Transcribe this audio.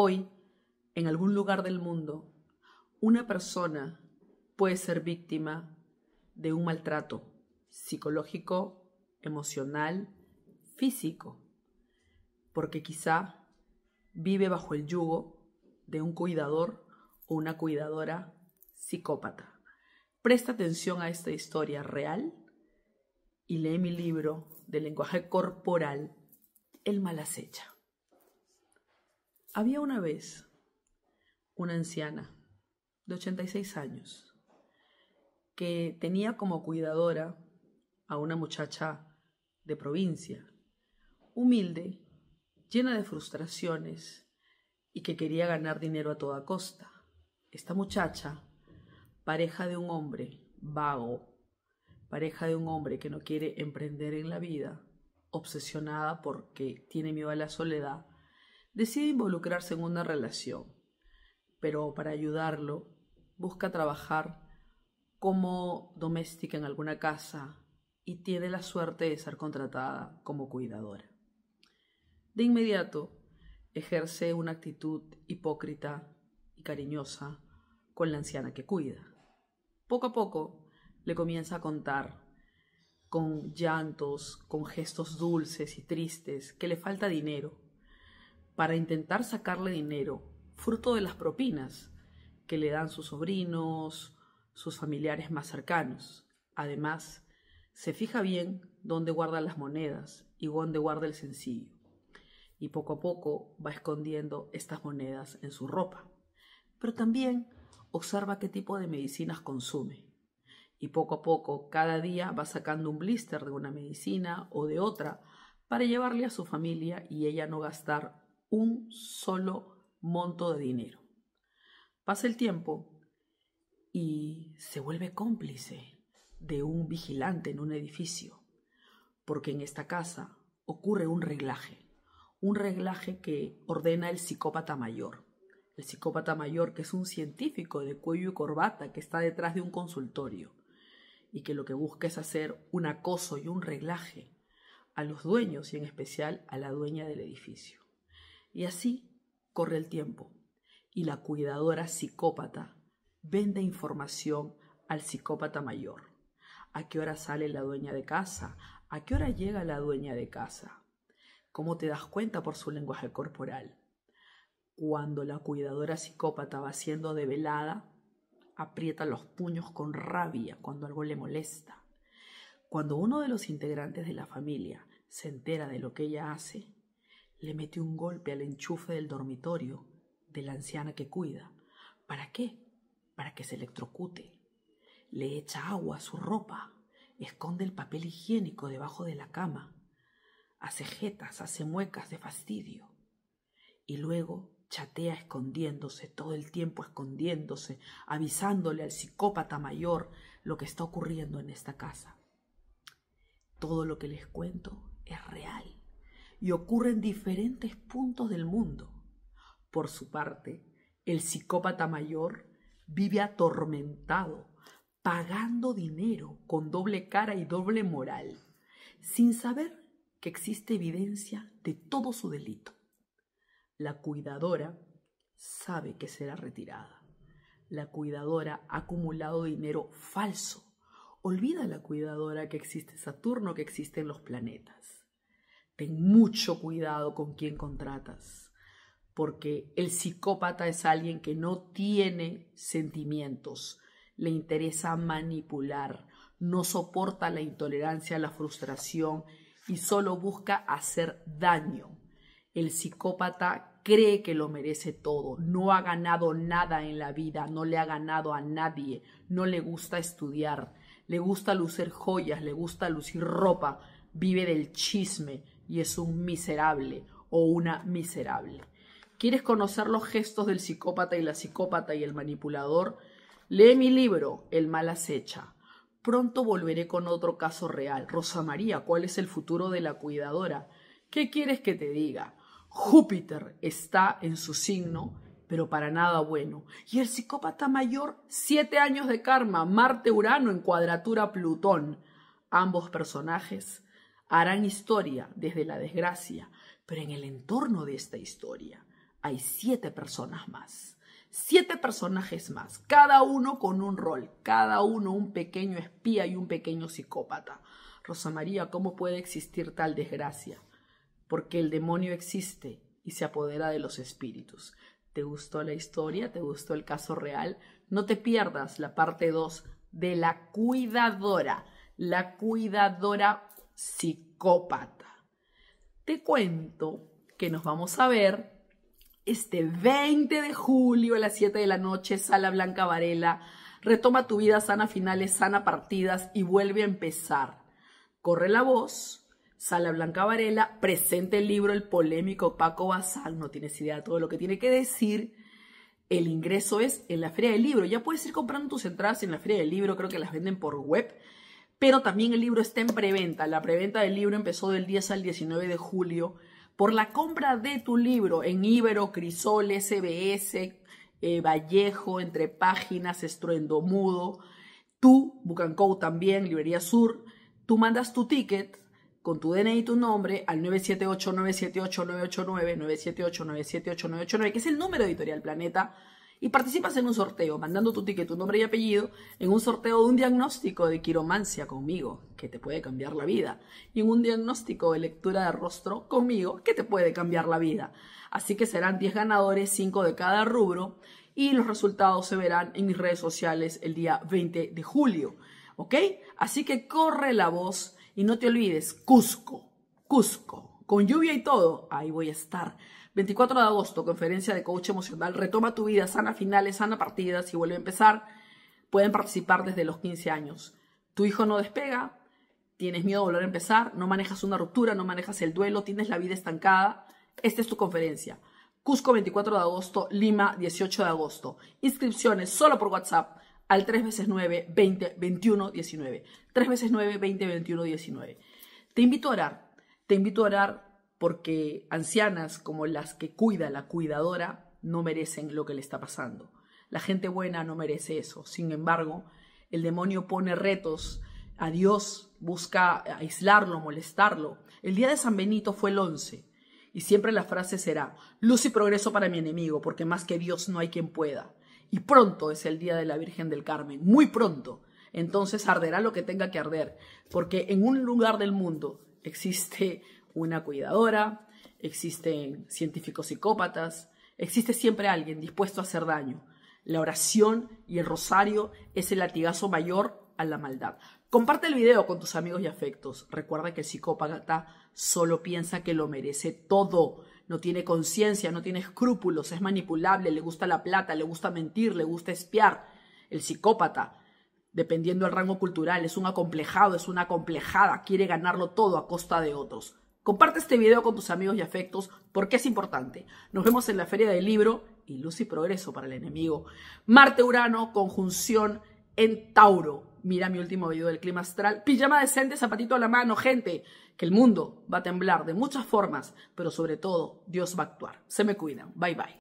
Hoy, en algún lugar del mundo, una persona puede ser víctima de un maltrato psicológico, emocional, físico, porque quizá vive bajo el yugo de un cuidador o una cuidadora psicópata. Presta atención a esta historia real y lee mi libro de lenguaje corporal, El mal acecha. Había una vez una anciana de 86 años que tenía como cuidadora a una muchacha de provincia, humilde, llena de frustraciones y que quería ganar dinero a toda costa. Esta muchacha, pareja de un hombre vago, pareja de un hombre que no quiere emprender en la vida, obsesionada porque tiene miedo a la soledad, decide involucrarse en una relación, pero para ayudarlo busca trabajar como doméstica en alguna casa y tiene la suerte de ser contratada como cuidadora. De inmediato, ejerce una actitud hipócrita y cariñosa con la anciana que cuida. Poco a poco le comienza a contar con llantos, con gestos dulces y tristes, que le falta dinero para intentar sacarle dinero, fruto de las propinas que le dan sus sobrinos, sus familiares más cercanos. Además, se fija bien dónde guarda las monedas y dónde guarda el sencillo. Y poco a poco va escondiendo estas monedas en su ropa. Pero también observa qué tipo de medicinas consume. Y poco a poco, cada día va sacando un blister de una medicina o de otra para llevarle a su familia y ella no gastar un solo monto de dinero. Pasa el tiempo y se vuelve cómplice de un vigilante en un edificio, porque en esta casa ocurre un reglaje, un reglaje que ordena el psicópata mayor. El psicópata mayor, que es un científico de cuello y corbata que está detrás de un consultorio y que lo que busca es hacer un acoso y un reglaje a los dueños y en especial a la dueña del edificio. Y así corre el tiempo y la cuidadora psicópata vende información al psicópata mayor. ¿A qué hora sale la dueña de casa? ¿A qué hora llega la dueña de casa? ¿Cómo te das cuenta por su lenguaje corporal? Cuando la cuidadora psicópata va siendo develada, aprieta los puños con rabia cuando algo le molesta. Cuando uno de los integrantes de la familia se entera de lo que ella hace, le mete un golpe al enchufe del dormitorio de la anciana que cuida. ¿Para qué? Para que se electrocute. Le echa agua a su ropa, esconde el papel higiénico debajo de la cama, hace jetas, hace muecas de fastidio. Y luego chatea escondiéndose, todo el tiempo escondiéndose, avisándole al psicópata mayor lo que está ocurriendo en esta casa. Todo lo que les cuento es real y ocurre en diferentes puntos del mundo. Por su parte, el psicópata mayor vive atormentado, pagando dinero con doble cara y doble moral, sin saber que existe evidencia de todo su delito. La cuidadora sabe que será retirada. La cuidadora ha acumulado dinero falso. Olvida la cuidadora que existe Saturno, que existen los planetas. Ten mucho cuidado con quien contratas, porque el psicópata es alguien que no tiene sentimientos, le interesa manipular, no soporta la intolerancia, la frustración y solo busca hacer daño. El psicópata cree que lo merece todo, no ha ganado nada en la vida, no le ha ganado a nadie, no le gusta estudiar, le gusta lucir joyas, le gusta lucir ropa, vive del chisme, y es un miserable o una miserable. ¿Quieres conocer los gestos del psicópata y la psicópata y el manipulador? Lee mi libro, El mal acecha. Pronto volveré con otro caso real. Rosa María, ¿cuál es el futuro de la cuidadora? ¿Qué quieres que te diga? Júpiter está en su signo, pero para nada bueno. Y el psicópata mayor, siete años de karma, Marte-Urano en cuadratura Plutón. Ambos personajes harán historia desde la desgracia, pero en el entorno de esta historia hay siete personas más. Siete personajes más, cada uno con un rol, cada uno un pequeño espía y un pequeño psicópata. Rosa María, ¿cómo puede existir tal desgracia? Porque el demonio existe y se apodera de los espíritus. ¿Te gustó la historia? ¿Te gustó el caso real? No te pierdas la parte 2 de la cuidadora, la cuidadora psicópata. Te cuento que nos vamos a ver este 20 de julio a las 7 de la noche, Sala Blanca Varela. Retoma tu vida sana finales, sana partidas y vuelve a empezar. Corre la voz. Sala Blanca Varela presenta el libro El polémico Paco Basal. No tienes idea de todo lo que tiene que decir. El ingreso es en la Feria del Libro. Ya puedes ir comprando tus entradas en la Feria del Libro. Creo que las venden por web pero también el libro está en preventa. La preventa del libro empezó del 10 al 19 de julio. Por la compra de tu libro en Ibero, Crisol, SBS, eh, Vallejo, Entre Páginas, Estruendo Mudo, tú, Bucanco también, Librería Sur, tú mandas tu ticket con tu DNI y tu nombre al 978-978-989, 978-978-989, que es el número editorial Planeta y participas en un sorteo, mandando tu ticket, tu nombre y apellido, en un sorteo de un diagnóstico de quiromancia conmigo, que te puede cambiar la vida, y en un diagnóstico de lectura de rostro conmigo, que te puede cambiar la vida. Así que serán 10 ganadores, 5 de cada rubro, y los resultados se verán en mis redes sociales el día 20 de julio. ¿Ok? Así que corre la voz y no te olvides, Cusco, Cusco, con lluvia y todo, ahí voy a estar 24 de agosto, conferencia de coach emocional. Retoma tu vida, sana finales, sana partidas y vuelve a empezar. Pueden participar desde los 15 años. Tu hijo no despega, tienes miedo de volver a empezar, no manejas una ruptura, no manejas el duelo, tienes la vida estancada. Esta es tu conferencia. Cusco 24 de agosto, Lima 18 de agosto. Inscripciones solo por WhatsApp al 3 veces 9 20 21 19. 3 veces 9 20 21 19. Te invito a orar. Te invito a orar porque ancianas como las que cuida la cuidadora no merecen lo que le está pasando. La gente buena no merece eso. Sin embargo, el demonio pone retos a Dios, busca aislarlo, molestarlo. El día de San Benito fue el 11 y siempre la frase será, luz y progreso para mi enemigo, porque más que Dios no hay quien pueda. Y pronto es el día de la Virgen del Carmen, muy pronto. Entonces arderá lo que tenga que arder, porque en un lugar del mundo existe una cuidadora, existen científicos psicópatas, existe siempre alguien dispuesto a hacer daño. La oración y el rosario es el latigazo mayor a la maldad. Comparte el video con tus amigos y afectos. Recuerda que el psicópata solo piensa que lo merece todo. No tiene conciencia, no tiene escrúpulos, es manipulable, le gusta la plata, le gusta mentir, le gusta espiar. El psicópata, dependiendo del rango cultural, es un acomplejado, es una acomplejada, quiere ganarlo todo a costa de otros. Comparte este video con tus amigos y afectos porque es importante. Nos vemos en la Feria del Libro y Luz y Progreso para el Enemigo. Marte-Urano, conjunción en Tauro. Mira mi último video del clima astral. Pijama decente, zapatito a la mano, gente. Que el mundo va a temblar de muchas formas, pero sobre todo Dios va a actuar. Se me cuidan. Bye bye.